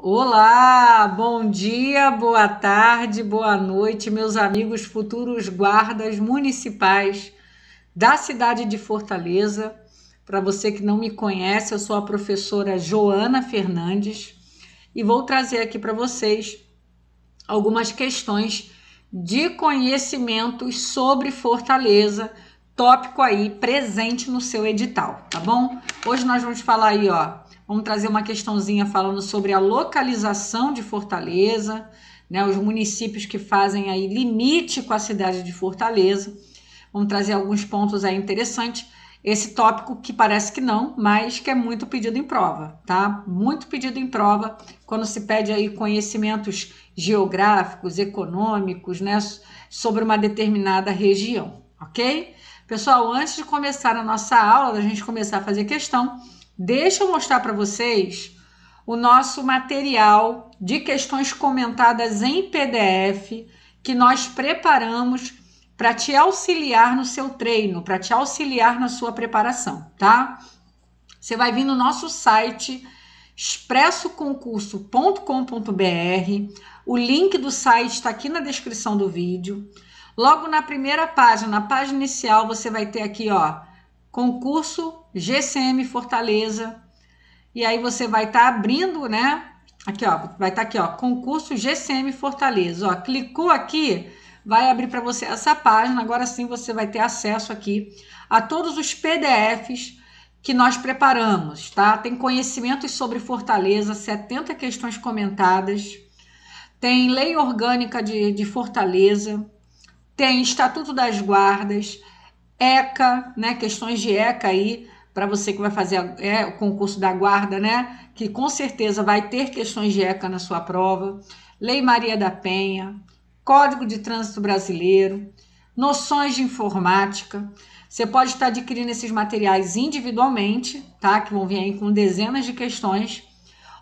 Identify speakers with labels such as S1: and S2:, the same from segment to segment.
S1: Olá, bom dia, boa tarde, boa noite, meus amigos futuros guardas municipais da cidade de Fortaleza. Para você que não me conhece, eu sou a professora Joana Fernandes e vou trazer aqui para vocês algumas questões de conhecimentos sobre Fortaleza, tópico aí presente no seu edital, tá bom? Hoje nós vamos falar aí, ó, Vamos trazer uma questãozinha falando sobre a localização de Fortaleza, né, os municípios que fazem aí limite com a cidade de Fortaleza. Vamos trazer alguns pontos aí interessantes. Esse tópico que parece que não, mas que é muito pedido em prova, tá? Muito pedido em prova quando se pede aí conhecimentos geográficos, econômicos, né, sobre uma determinada região, ok? Pessoal, antes de começar a nossa aula, da gente começar a fazer questão, Deixa eu mostrar para vocês o nosso material de questões comentadas em PDF que nós preparamos para te auxiliar no seu treino, para te auxiliar na sua preparação, tá? Você vai vir no nosso site expressoconcurso.com.br. O link do site está aqui na descrição do vídeo. Logo na primeira página, na página inicial, você vai ter aqui, ó, concurso GCM Fortaleza. E aí você vai estar tá abrindo, né? Aqui, ó, vai estar tá aqui, ó, concurso GCM Fortaleza. Ó, clicou aqui, vai abrir para você essa página. Agora sim você vai ter acesso aqui a todos os PDFs que nós preparamos, tá? Tem conhecimentos sobre Fortaleza, 70 questões comentadas, tem lei orgânica de, de Fortaleza, tem Estatuto das Guardas, ECA, né? Questões de ECA aí para você que vai fazer é, o concurso da guarda, né? Que com certeza vai ter questões de ECA na sua prova. Lei Maria da Penha, Código de Trânsito Brasileiro, noções de informática. Você pode estar adquirindo esses materiais individualmente, tá? Que vão vir aí com dezenas de questões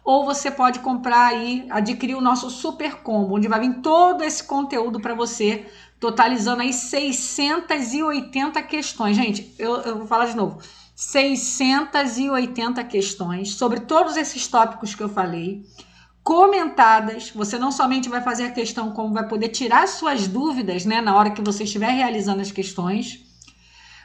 S1: ou você pode comprar aí, adquirir o nosso super combo, onde vai vir todo esse conteúdo para você, totalizando aí 680 questões. Gente, eu, eu vou falar de novo. 680 questões sobre todos esses tópicos que eu falei, comentadas. Você não somente vai fazer a questão, como vai poder tirar suas dúvidas, né, na hora que você estiver realizando as questões.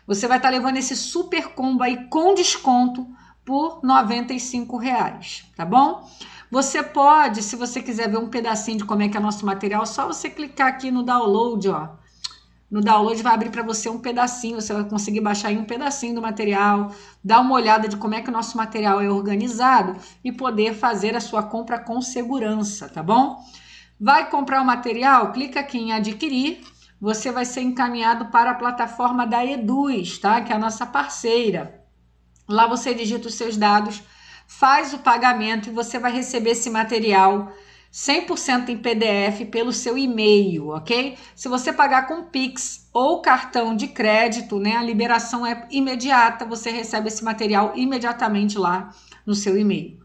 S1: Você vai estar tá levando esse super combo aí com desconto por R$ 95,00, tá bom? Você pode, se você quiser ver um pedacinho de como é que é nosso material, só você clicar aqui no download, ó. No download vai abrir para você um pedacinho, você vai conseguir baixar aí um pedacinho do material, dar uma olhada de como é que o nosso material é organizado e poder fazer a sua compra com segurança, tá bom? Vai comprar o material? Clica aqui em adquirir. Você vai ser encaminhado para a plataforma da Eduz, tá? Que é a nossa parceira. Lá você digita os seus dados, faz o pagamento e você vai receber esse material 100% em PDF pelo seu e-mail, ok? Se você pagar com Pix ou cartão de crédito, né, a liberação é imediata, você recebe esse material imediatamente lá no seu e-mail.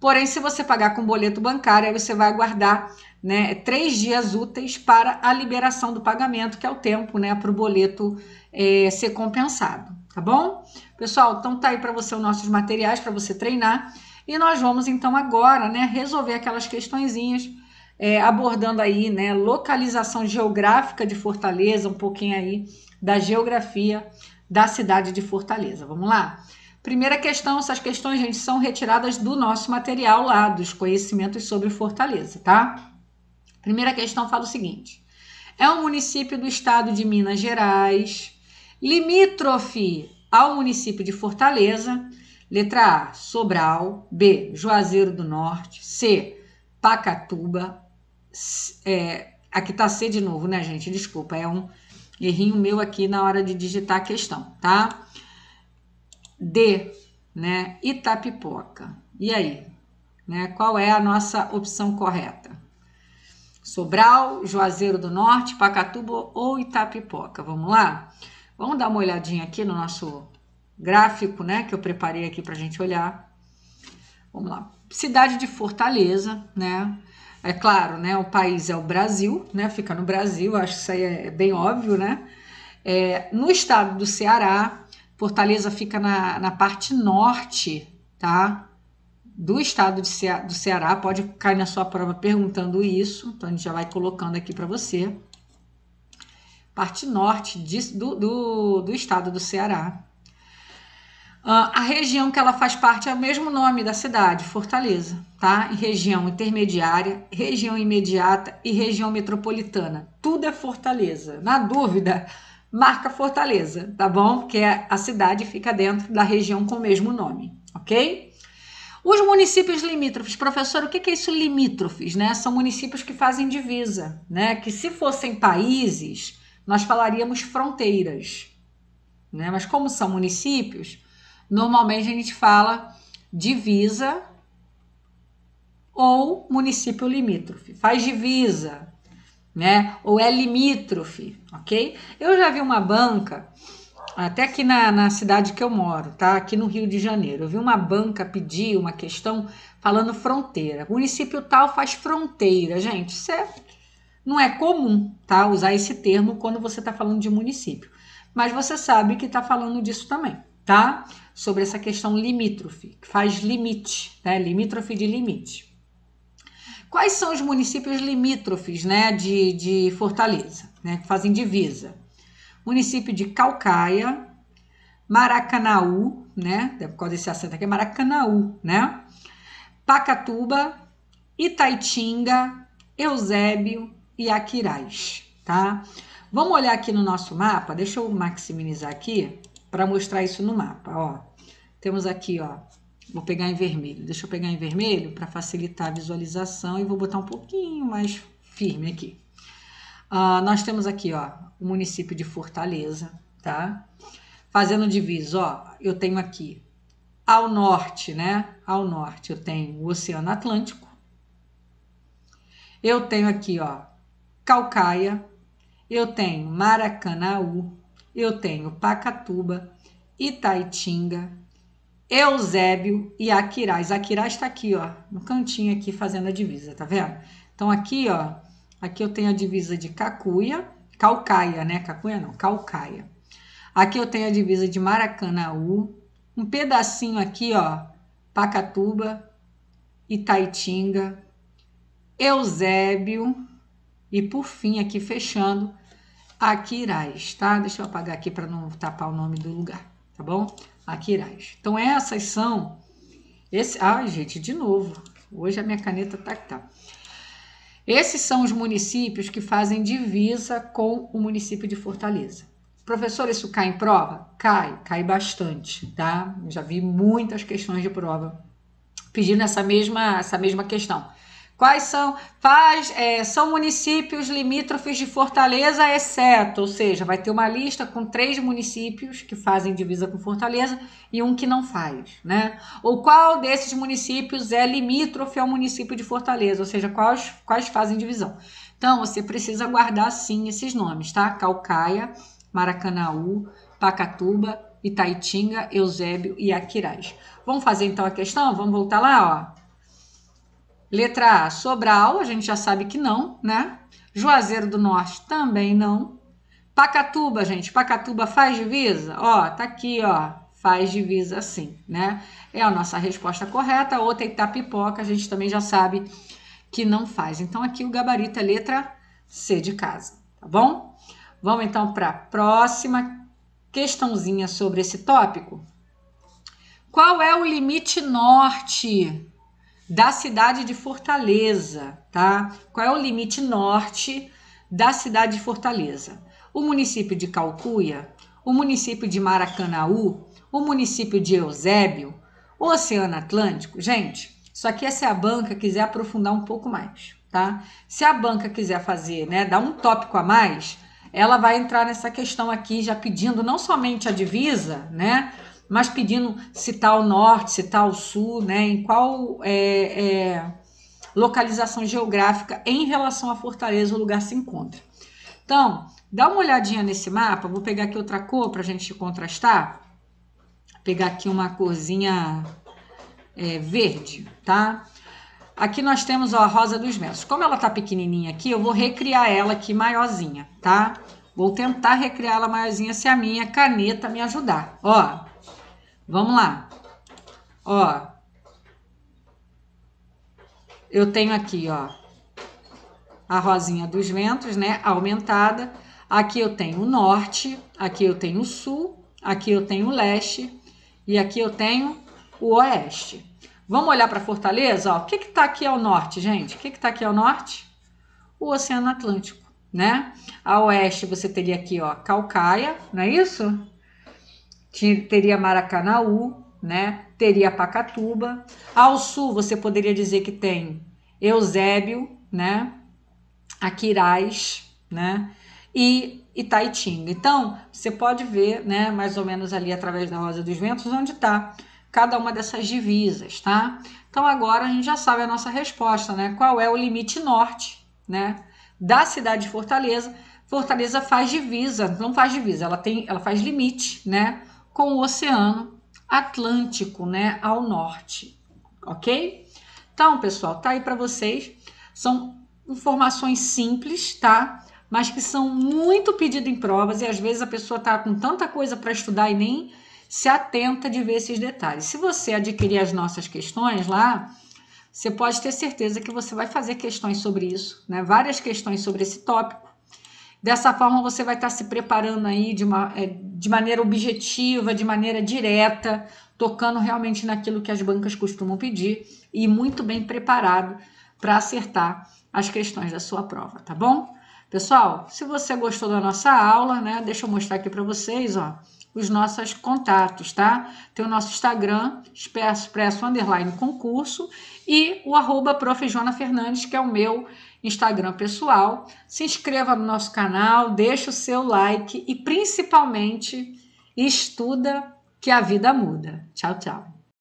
S1: Porém, se você pagar com boleto bancário, você vai aguardar né, três dias úteis para a liberação do pagamento, que é o tempo né, para o boleto é, ser compensado, tá bom? Pessoal, então tá aí para você os nossos materiais para você treinar. E nós vamos então agora, né, resolver aquelas questõezinhas é, abordando aí, né, localização geográfica de Fortaleza, um pouquinho aí da geografia da cidade de Fortaleza. Vamos lá? Primeira questão, essas questões, gente, são retiradas do nosso material lá, dos conhecimentos sobre Fortaleza, tá? Primeira questão fala o seguinte: é um município do estado de Minas Gerais, limítrofe ao município de Fortaleza. Letra A, Sobral. B, Juazeiro do Norte. C, Pacatuba. É, aqui tá C de novo, né, gente? Desculpa, é um errinho meu aqui na hora de digitar a questão, tá? D, né, Itapipoca. E aí, né, qual é a nossa opção correta? Sobral, Juazeiro do Norte, Pacatuba ou Itapipoca? Vamos lá? Vamos lá. Vamos dar uma olhadinha aqui no nosso gráfico, né, que eu preparei aqui para a gente olhar. Vamos lá. Cidade de Fortaleza, né? É claro, né? O país é o Brasil, né? Fica no Brasil, acho que isso aí é, é bem óbvio, né? É, no estado do Ceará, Fortaleza fica na, na parte norte, tá? Do estado de do Ceará, pode cair na sua prova perguntando isso, então a gente já vai colocando aqui para você parte norte de, do, do, do, estado do Ceará. Ah, a região que ela faz parte é o mesmo nome da cidade, Fortaleza, tá? região intermediária, região imediata e região metropolitana. Tudo é Fortaleza. Na dúvida, marca Fortaleza, tá bom? Porque é a cidade fica dentro da região com o mesmo nome, ok? Os municípios limítrofes, professor, o que é isso limítrofes, né? São municípios que fazem divisa, né? Que se fossem países, nós falaríamos fronteiras. Né? Mas como são municípios, normalmente a gente fala divisa ou município limítrofe. Faz divisa, né? Ou é limítrofe, ok? Eu já vi uma banca, até aqui na, na cidade que eu moro, tá? Aqui no Rio de Janeiro. Eu vi uma banca pedir uma questão falando fronteira. Município tal faz fronteira, gente. Certo? Não é comum, tá? Usar esse termo quando você está falando de município. Mas você sabe que está falando disso também, tá? Sobre essa questão limítrofe, que faz limite, né? Limítrofe de limite. Quais são os municípios limítrofes, né? De, de Fortaleza, né? Que fazem divisa. Município de Calcaia, Maracanaú, né? Por causa desse acento aqui, Maracanaú, né? Pacatuba, Itaitinga, Eusébio, e Aquiraz, tá? Vamos olhar aqui no nosso mapa, deixa eu maximizar aqui para mostrar isso no mapa, ó. Temos aqui, ó, vou pegar em vermelho, deixa eu pegar em vermelho para facilitar a visualização e vou botar um pouquinho mais firme aqui. Ah, nós temos aqui, ó, o município de Fortaleza, tá? Fazendo divisa, ó, eu tenho aqui ao norte, né? Ao norte eu tenho o Oceano Atlântico. Eu tenho aqui, ó, Calcaia, eu tenho Maracanaú, eu tenho Pacatuba, Itaitinga, Eusébio e Aquiraz. Aquiraz está aqui, ó, no cantinho aqui fazendo a divisa, tá vendo? Então aqui, ó, aqui eu tenho a divisa de Cacuia, Calcaia, né? Cacuia não, Calcaia. Aqui eu tenho a divisa de Maracanaú, um pedacinho aqui, ó, Pacatuba, Itaitinga, Eusébio, e por fim, aqui fechando, Aquiraz, tá? Deixa eu apagar aqui para não tapar o nome do lugar, tá bom? Aquiraz. Então, essas são. Esse... Ai, gente, de novo. Hoje a minha caneta tá que tá. Esses são os municípios que fazem divisa com o município de Fortaleza. Professor, isso cai em prova? Cai, cai bastante, tá? Já vi muitas questões de prova pedindo essa mesma, essa mesma questão. Quais são? Faz, é, são municípios limítrofes de Fortaleza, exceto, ou seja, vai ter uma lista com três municípios que fazem divisa com Fortaleza e um que não faz, né? Ou qual desses municípios é limítrofe ao município de Fortaleza, ou seja, quais, quais fazem divisão. Então, você precisa guardar sim esses nomes, tá? Calcaia, Maracanaú, Pacatuba, Itaitinga, Eusébio e Aquiraz. Vamos fazer então a questão? Vamos voltar lá, ó. Letra A, Sobral, a gente já sabe que não, né? Juazeiro do Norte também não. Pacatuba, gente, Pacatuba faz divisa? Ó, tá aqui, ó, faz divisa sim, né? É a nossa resposta correta. Outra é Itapipoca, a gente também já sabe que não faz. Então aqui o gabarito é letra C de casa, tá bom? Vamos então para a próxima questãozinha sobre esse tópico. Qual é o limite norte da cidade de Fortaleza, tá? Qual é o limite norte da cidade de Fortaleza? O município de Calcuia, o município de Maracanaú, o município de Eusébio, o Oceano Atlântico. Gente, isso aqui é se a banca quiser aprofundar um pouco mais, tá? Se a banca quiser fazer, né, dar um tópico a mais, ela vai entrar nessa questão aqui já pedindo não somente a divisa, né? mas pedindo citar tá o norte, citar tá o sul, né? Em qual é, é, localização geográfica em relação à fortaleza o lugar se encontra. Então, dá uma olhadinha nesse mapa. Vou pegar aqui outra cor para a gente contrastar. Vou pegar aqui uma corzinha é, verde, tá? Aqui nós temos ó, a rosa dos ventos. Como ela tá pequenininha aqui, eu vou recriar ela aqui maiorzinha, tá? Vou tentar recriá-la maiorzinha se a minha caneta me ajudar. Ó, Vamos lá. Ó. Eu tenho aqui, ó, a rosinha dos ventos, né, aumentada. Aqui eu tenho o norte, aqui eu tenho o sul, aqui eu tenho o leste e aqui eu tenho o oeste. Vamos olhar para Fortaleza? Ó, o que está aqui ao norte, gente? O que está aqui ao norte? O Oceano Atlântico, né? A oeste você teria aqui, ó, Calcaia, não é isso? teria Maracanaú, né? Teria Pacatuba. Ao sul você poderia dizer que tem Eusébio, né? Aquiraz, né? E Itaitinga. Então, você pode ver, né, mais ou menos ali através da Rosa dos Ventos, onde está cada uma dessas divisas, tá? Então, agora a gente já sabe a nossa resposta, né? Qual é o limite norte, né? Da cidade de Fortaleza. Fortaleza faz divisa, não faz divisa, ela tem, ela faz limite, né? com o Oceano Atlântico, né, ao norte, ok? Então, pessoal, tá aí para vocês. São informações simples, tá? Mas que são muito pedidas em provas e às vezes a pessoa tá com tanta coisa para estudar e nem se atenta de ver esses detalhes. Se você adquirir as nossas questões lá, você pode ter certeza que você vai fazer questões sobre isso, né? Várias questões sobre esse tópico Dessa forma, você vai estar se preparando aí de, uma, é, de maneira objetiva, de maneira direta, tocando realmente naquilo que as bancas costumam pedir e muito bem preparado para acertar as questões da sua prova, tá bom? Pessoal, se você gostou da nossa aula, né, deixa eu mostrar aqui para vocês, ó, os nossos contatos, tá? Tem o nosso Instagram, expresso, expresso underline concurso e o arroba prof. Jona Fernandes, que é o meu Instagram pessoal. Se inscreva no nosso canal, deixe o seu like e principalmente estuda que a vida muda. Tchau, tchau.